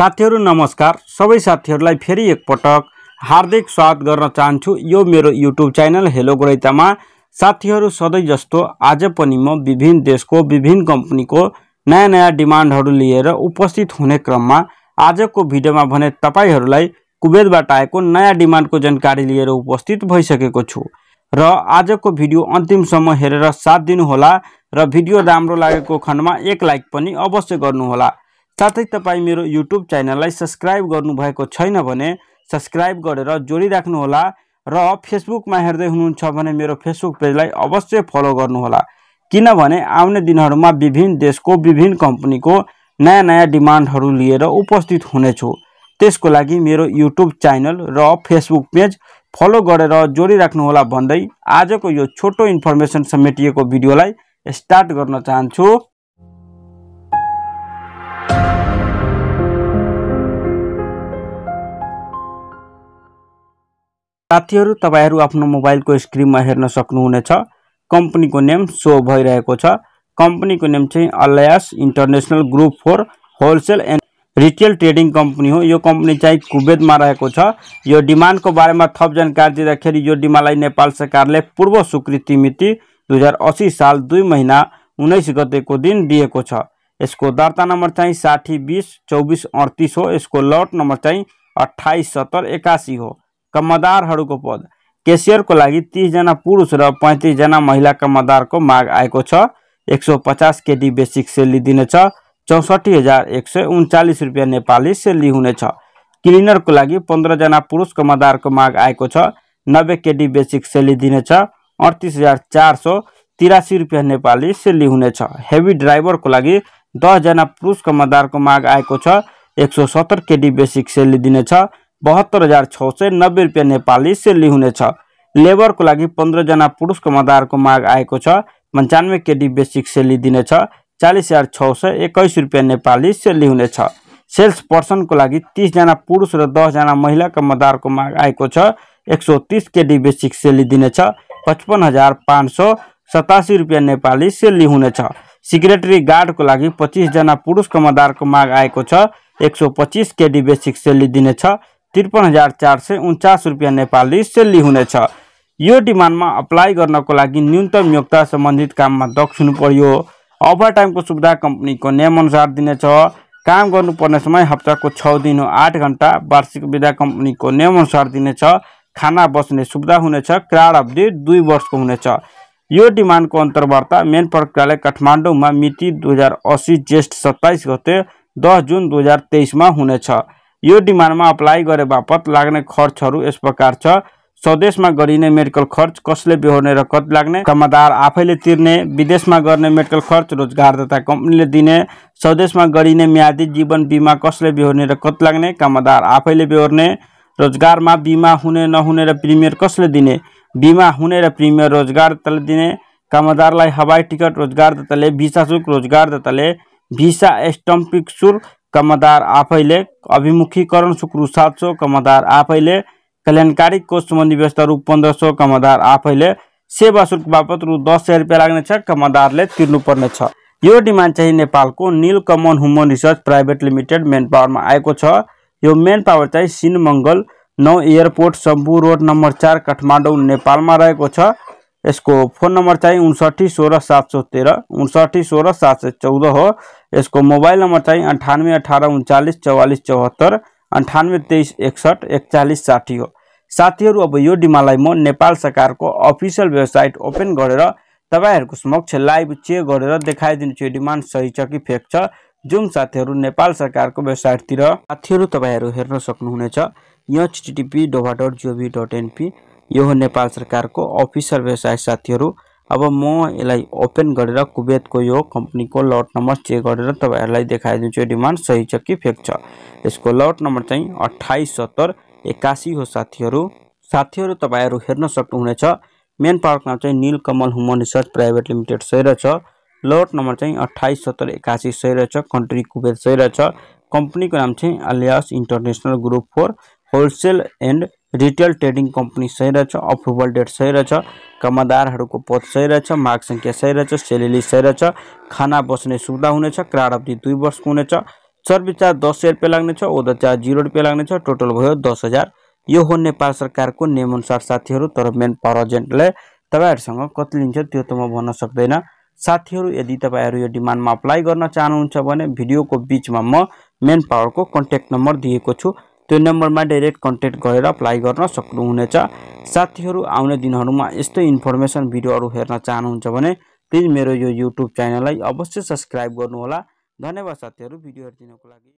साथीहरू नमस्कार सबै साथीहरूलाई फेरि एकपटक हार्दिक स्वागत गर्न चाहन्छु यो मेरो युट्युब च्यानल हेलो गोरैतामा साथीहरू सधैँ जस्तो आज पनि म विभिन्न देशको विभिन्न कम्पनीको नयाँ नयाँ डिमान्डहरू लिएर उपस्थित हुने क्रममा आजको भिडियोमा भने तपाईँहरूलाई कुवेतबाट आएको नयाँ डिमान्डको जानकारी लिएर उपस्थित भइसकेको छु र आजको भिडियो अन्तिमसम्म हेरेर साथ दिनुहोला र भिडियो राम्रो लागेको खण्डमा एक लाइक पनि अवश्य गर्नुहोला साथै तपाईँ मेरो युट्युब च्यानललाई सब्सक्राइब गर्नुभएको छैन भने सब्सक्राइब गरेर जोडिराख्नुहोला र फेसबुकमा हेर्दै हुनुहुन्छ भने मेरो फेसबुक पेजलाई अवश्य फलो गर्नुहोला किनभने आउने दिनहरूमा विभिन्न देशको विभिन्न कम्पनीको नयाँ नयाँ डिमान्डहरू लिएर उपस्थित हुनेछु त्यसको लागि मेरो युट्युब च्यानल र फेसबुक पेज फलो गरेर जोडिराख्नुहोला भन्दै आजको यो छोटो इन्फर्मेसन समेटिएको भिडियोलाई स्टार्ट गर्न चाहन्छु साथीहरू तपाईँहरू आफ्नो मोबाइलको स्क्रिनमा हेर्न सक्नुहुनेछ कम्पनीको नेम सो भइरहेको छ कम्पनीको नेम चाहिँ alias international group four wholesale and retail trading company हो यो कम्पनी चाहिँ कुवेतमा रहेको छ यो डिमान्डको बारेमा थप जानकारी दिँदाखेरि यो डिमान्डलाई नेपाल सरकारले पूर्व स्वीकृति मिति दुई हजार असी साल दुई महिना उन्नाइस गतेको दिन दिएको छ यसको दर्ता नम्बर चाहिँ साठी बिस चौबिस अडतिस हो यसको लट नम्बर चाहिँ अठाइस सत्तर एकासी हो कम्मदारहरूको पद केसियरको लागि तिसजना पुरुष र पैँतिसजना महिला कम्मदारको माग आएको छ एक सौ पचास केटी बेसिक सेली दिनेछ चौसठी हजार एक सय उन्चालिस रुपियाँ नेपाली सेली हुनेछ क्लिनरको लागि पन्ध्रजना पुरुष कम्मदारको माग आएको छ नब्बे केडी बेसिक सेली दिनेछ अडतिस हजार चार सौ तिरासी रुपियाँ नेपाली सेली हुनेछ हेभी ड्राइभरको लागि दसजना पुरुष कम्मदारको माग आएको छ एक सौ सत्तर केटी बेसिक सेली दिनेछ बहत्तर हजार छ सय नब्बे रुपियाँ नेपाली सेली हुनेछ लेबरको लागि पन्ध्रजना पुरुष कमादारको माग आएको छ पन्चानब्बे केडी बेसिक सेली दिनेछ चालिस हजार छ सय एक्काइस रुपियाँ नेपाली सेली हुनेछ सेल्स पर्सनको लागि तिसजना पुरुष र दसजना महिला कमादारको माग आएको छ एक सौ तिस केडी बेसिक सेली दिनेछ पचपन्न हजार पाँच सौ सतासी रुपियाँ नेपाली सेली हुनेछ सिक्रेटरी गार्डको लागि पच्चिसजना पुरुष कमादारको माग आएको छ एक सौ पच्चिस केडी बेसिक सेली दिनेछ त्रिपन्न हजार चार सय उन्चास रुपियाँ नेपाली सेल्ली हुनेछ यो डिमान्डमा अप्लाई गर्नको लागि न्यूनतम नियोक्ता सम्बन्धित काममा दक्ष हुनु पर्यो ओभर टाइमको सुविधा कम्पनीको नियमअनुसार दिनेछ काम गर्नुपर्ने समय हप्ताको छ दिन हो आठ घन्टा वार्षिक विधा कम्पनीको नियमअनुसार दिनेछ खाना बस्ने सुविधा हुनेछ क्राड अवधि दुई वर्षको हुनेछ यो डिमान्डको अन्तर्वार्ता मेन प्रक्रियाले काठमाडौँमा मिति दुई हजार असी ज्येष्ठ सत्ताइस गते दस जुन दुई हजार तेइसमा हुनेछ यो डिमान्डमा अप्लाई गरे बापत लाग्ने खर्चहरू यस प्रकार छ स्वदेशमा गरिने मेडिकल खर्च कसले बेहोर्ने र कति लाग्ने कामदार आफैले तिर्ने विदेशमा गर्ने मेडिकल खर्च रोजगारदाता कम्पनीले दिने स्वदेशमा गरिने म्यादी जीवन बिमा कसले बेहोर्ने र कति लाग्ने कामदार आफैले बेहोर्ने रोजगारमा बिमा हुने नहुने र प्रिमियर कसले दिने बिमा हुने र प्रिमियर रोजगारदाताले दिने कामदारलाई हवाई टिकट रोजगारदाताले भिसा रोजगारदाताले भिसा स्टम्पिक सुर कमदार आफैले अभिमुखीकरण सुक्रु सात सौ कमदार आफैले कल्याणकारी कोष सम्बन्धी व्यवस्था रु पन्ध्र सौ कमदार आफैले सेवा शुल्क बापत रु दस हजार रुपियाँ लाग्नेछ कमदारले तिर्नुपर्नेछ यो डिमान्ड चाहिँ नेपालको Nilkamal human research private limited मेन पावरमा आएको छ यो मेन पावर चाहिँ सिनमङ्गल नौ एयरपोर्ट सम्बु रोड नम्बर चार काठमाडौँ नेपालमा रहेको छ यसको फोन नम्बर चाहिँ उन्सठी सोह्र सात सौ तेह्र उन्सठी सोह्र सात सय चौध हो यसको मोबाइल नम्बर चाहिँ अन्ठानब्बे अठार उन्चालिस चौवालिस चौहत्तर अन्ठानब्बे तेइस एकसठ एकचालिस साठी हो साथीहरू अब यो डिमालाई म नेपाल सरकारको अफिसियल वेबसाइट ओपन गरेर तपाईँहरूको समक्ष लाइभ चेक गरेर देखाइदिन्छु यो डिमान्ड सही छ कि फेक छ जुन साथीहरू नेपाल सरकारको वेबसाइटतिर साथीहरू तपाईँहरू हेर्न सक्नुहुनेछ यो चिटिपी डोभा डट जिओभी डट एनपी यो हो नेपाल सरकारको अफिसियल व्यवसाय साथीहरू अब म यसलाई ओपन गरेर कुबेतको यो कम्पनीको लट नम्बर चेक गरेर तपाईँहरूलाई देखाइदिन्छु डिमान्ड सही छ कि फेक छ यसको लट नम्बर चाहिँ अठाइस सत्तर एक्कासी हो साथीहरू साथीहरू तपाईँहरू हेर्न सक्नुहुनेछ मेन नाम चाहिँ Nilkamal human research private limited सही रहेछ लट नम्बर चाहिँ अठाइस सत्तर एक्कासी सही रहेछ कन्ट्री कुवेत सही रहेछ कम्पनीको नाम चाहिँ alias international group four wholesale and retail trading company सही रहेछ अप्रुभल डेट सही रहेछ कमादारहरूको पद सही रहेछ माग सङ्ख्या सही रहेछ सेलेरी सही रहेछ खाना बस्ने सुविधा हुनेछ क्राड अवधि दुई वर्षको हुनेछ सर्भिस चार्ज दस हजार रुपियाँ लाग्नेछ ओदर चार्ज जिरो रुपियाँ लाग्नेछ टोटल भयो दस हजार यो हो नेपाल सरकारको नियमअनुसार साथीहरू तर मेन पावर एजेन्टले तपाईँहरूसँग कति लिन्छ त्यो त म भन्न सक्दैन साथीहरू यदि तपाईँहरू यो डिमान्डमा अप्लाई गर्न चाहनुहुन्छ भने भिडियोको बिचमा म मेन पावरको कन्ट्याक्ट नम्बर दिएको छु त्यो नम्बरमा डाइरेक्ट कन्ट्याक्ट गरेर अप्लाई गर्न सक्नुहुनेछ साथीहरू आउने दिनहरूमा यस्तो इन्फर्मेसन भिडियोहरू हेर्न चाहनुहुन्छ भने प्लिज मेरो यो युट्युब च्यानललाई अवश्य सब्सक्राइब गर्नुहोला धन्यवाद साथीहरू भिडियो हेरिदिनुको लागि